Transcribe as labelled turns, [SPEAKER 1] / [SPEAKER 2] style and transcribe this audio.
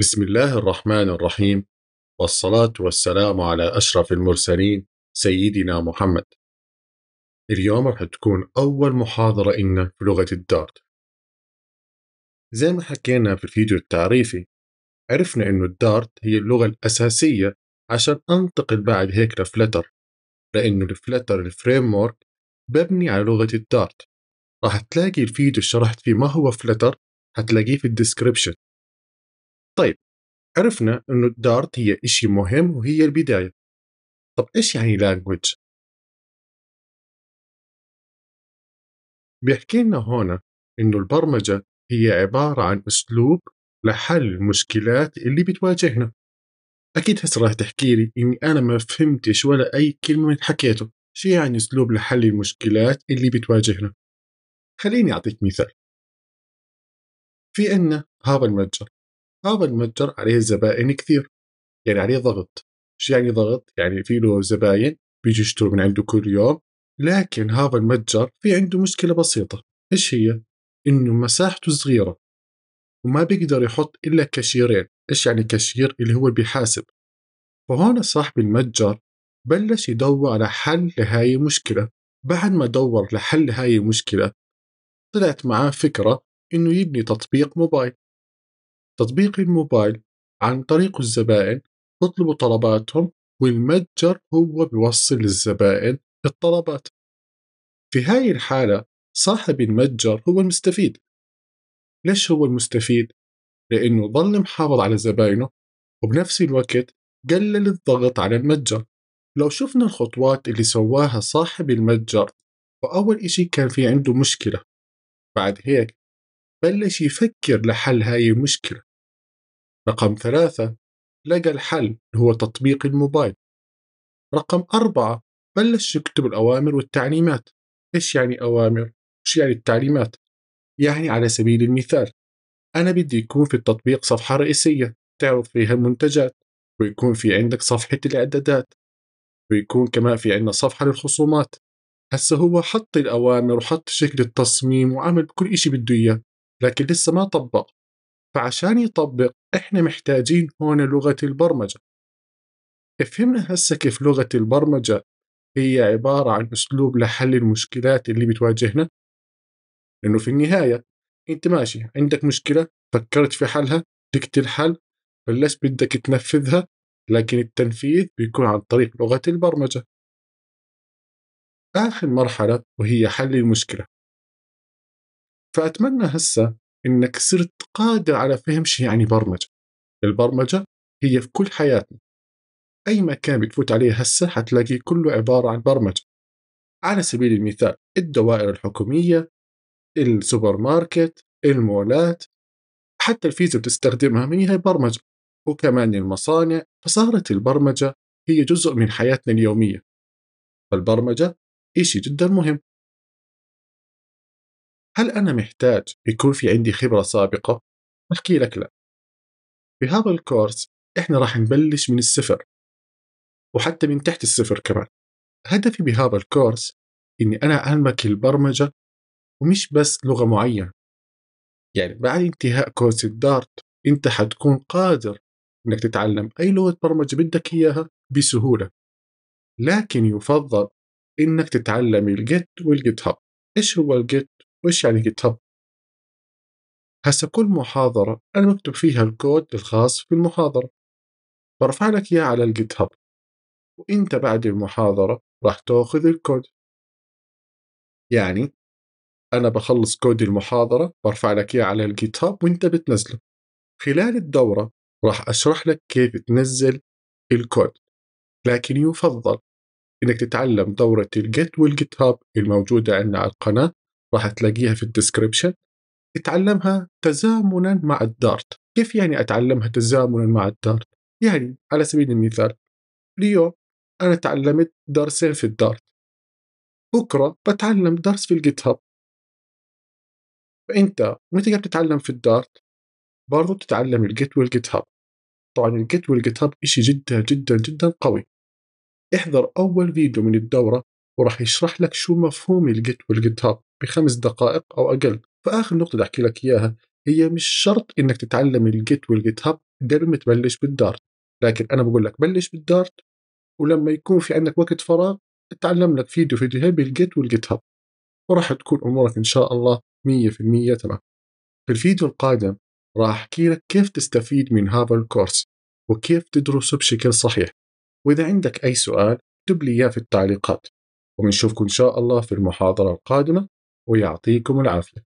[SPEAKER 1] بسم الله الرحمن الرحيم والصلاة والسلام على أشرف المرسلين سيدنا محمد اليوم رح تكون أول محاضرة إلنا في لغة الدارت زي ما حكينا في الفيديو التعريفي عرفنا إنه الدارت هي اللغة الأساسية عشان أنتقل بعد هيك لفلتر لأنه الفلتر الفريمورك ببني مبني على لغة الدارت راح تلاقي الفيديو اللي شرحت فيه ما هو فلتر هتلاقيه في الديسكربشن طيب عرفنا انه الدارت هي اشي مهم وهي البداية طب ايش يعني language؟ بيحكي لنا هون انه البرمجة هي عبارة عن اسلوب لحل المشكلات اللي بتواجهنا اكيد هسه راح تحكي لي اني انا ما فهمتش ولا اي كلمة من حكيته شو يعني اسلوب لحل المشكلات اللي بتواجهنا خليني اعطيك مثال في عنا هذا المتجر هذا المتجر عليه زبائن كثير يعني عليه ضغط شو يعني ضغط؟ يعني في له زباين بيجي يشتروا من عنده كل يوم لكن هذا المتجر في عنده مشكلة بسيطة إيش هي؟ إنه مساحته صغيرة وما بيقدر يحط إلا كاشيرين إيش يعني كاشير اللي هو بيحاسب فهون صاحب المتجر بلش يدور على حل لهاي المشكلة بعد ما دور لحل هاي المشكلة طلعت معاه فكرة إنه يبني تطبيق موبايل تطبيق الموبايل عن طريق الزبائن تطلب طلباتهم والمتجر هو بيوصل للزبائن الطلبات في هاي الحالة صاحب المتجر هو المستفيد ليش هو المستفيد؟ لأنه ظل محافظ على زباينه وبنفس الوقت قلل الضغط على المتجر لو شفنا الخطوات اللي سواها صاحب المتجر فأول إشي كان في عنده مشكلة بعد هيك بلش يفكر لحل هاي المشكلة رقم ثلاثة لقى الحل هو تطبيق الموبايل رقم أربعة بلش يكتب الأوامر والتعليمات إيش يعني أوامر؟ إيش يعني التعليمات؟ يعني على سبيل المثال أنا بدي يكون في التطبيق صفحة رئيسية تعرض فيها المنتجات ويكون في عندك صفحة الإعدادات ويكون كمان في عندنا صفحة للخصومات هسه هو حط الأوامر وحط شكل التصميم وعمل كل إشي بده إياه لكن لسه ما طبق فعشان يطبق احنا محتاجين هون لغة البرمجة فهمنا هسه كيف لغة البرمجة هي عبارة عن أسلوب لحل المشكلات اللي بتواجهنا لأنه في النهاية أنت ماشي عندك مشكلة فكرت في حلها دقت الحل بلشت بدك تنفذها لكن التنفيذ بيكون عن طريق لغة البرمجة آخر مرحلة وهي حل المشكلة فأتمنى هسه انك صرت قادر على فهم شو يعني برمجه البرمجه هي في كل حياتنا اي مكان بتفوت عليه هسه حتلاقيه كله عباره عن برمجه على سبيل المثال الدوائر الحكوميه السوبر ماركت المولات حتى الفيزا بتستخدمها هي برمجه وكمان المصانع فصارت البرمجه هي جزء من حياتنا اليوميه فالبرمجه إشي جدا مهم هل أنا محتاج يكون في عندي خبرة سابقة؟ أحكي لك لا في هذا الكورس إحنا راح نبلش من الصفر وحتى من تحت الصفر كمان هدفي بهذا الكورس إني أنا أعلمك البرمجة ومش بس لغة معينة يعني بعد انتهاء كورس الدارت أنت حتكون قادر إنك تتعلم أي لغة برمجة بدك إياها بسهولة لكن يفضل إنك تتعلم الجيت والجيت هاب إيش هو الجيت وإيش يعني جيت هاب؟ هسه كل محاضرة أنا مكتب فيها الكود الخاص في المحاضرة برفع لك إياه على الجيت هاب وإنت بعد المحاضرة راح تاخذ الكود يعني أنا بخلص كود المحاضرة برفع لك إياه على الجيت هاب وإنت بتنزله خلال الدورة راح أشرح لك كيف تنزل الكود لكن يفضل إنك تتعلم دورة الجيت والجيت هاب الموجودة عندنا على القناة راح تلاقيها في الديسكربشن اتعلمها تزامنا مع الدارت كيف يعني اتعلمها تزامنا مع الدارت يعني على سبيل المثال اليوم انا تعلمت درسين في الدارت بكره بتعلم درس في الجيت هاب فانت متى بتتعلم في الدارت برضو بتتعلم الجيت والجيت هاب طبعا الجيت والجيت هاب شيء جدا جدا جدا قوي احضر اول فيديو من الدوره وراح يشرح لك شو مفهوم الجيت والجيت هاب بخمس دقائق او اقل فاخر نقطه بدي احكي لك اياها هي مش شرط انك تتعلم الجيت والجيت هاب قبل ما تبلش بالدارت لكن انا بقول لك بلش بالدارت ولما يكون في عندك وقت فراغ اتعلم لك فيديو فيديوهين بالجيت والجيت هاب وراح تكون امورك ان شاء الله 100% تمام في الفيديو القادم راح احكي لك كيف تستفيد من هذا الكورس وكيف تدرسه بشكل صحيح واذا عندك اي سؤال اكتب لي اياه في التعليقات وبنشوفكم إن شاء الله في المحاضرة القادمة ويعطيكم العافية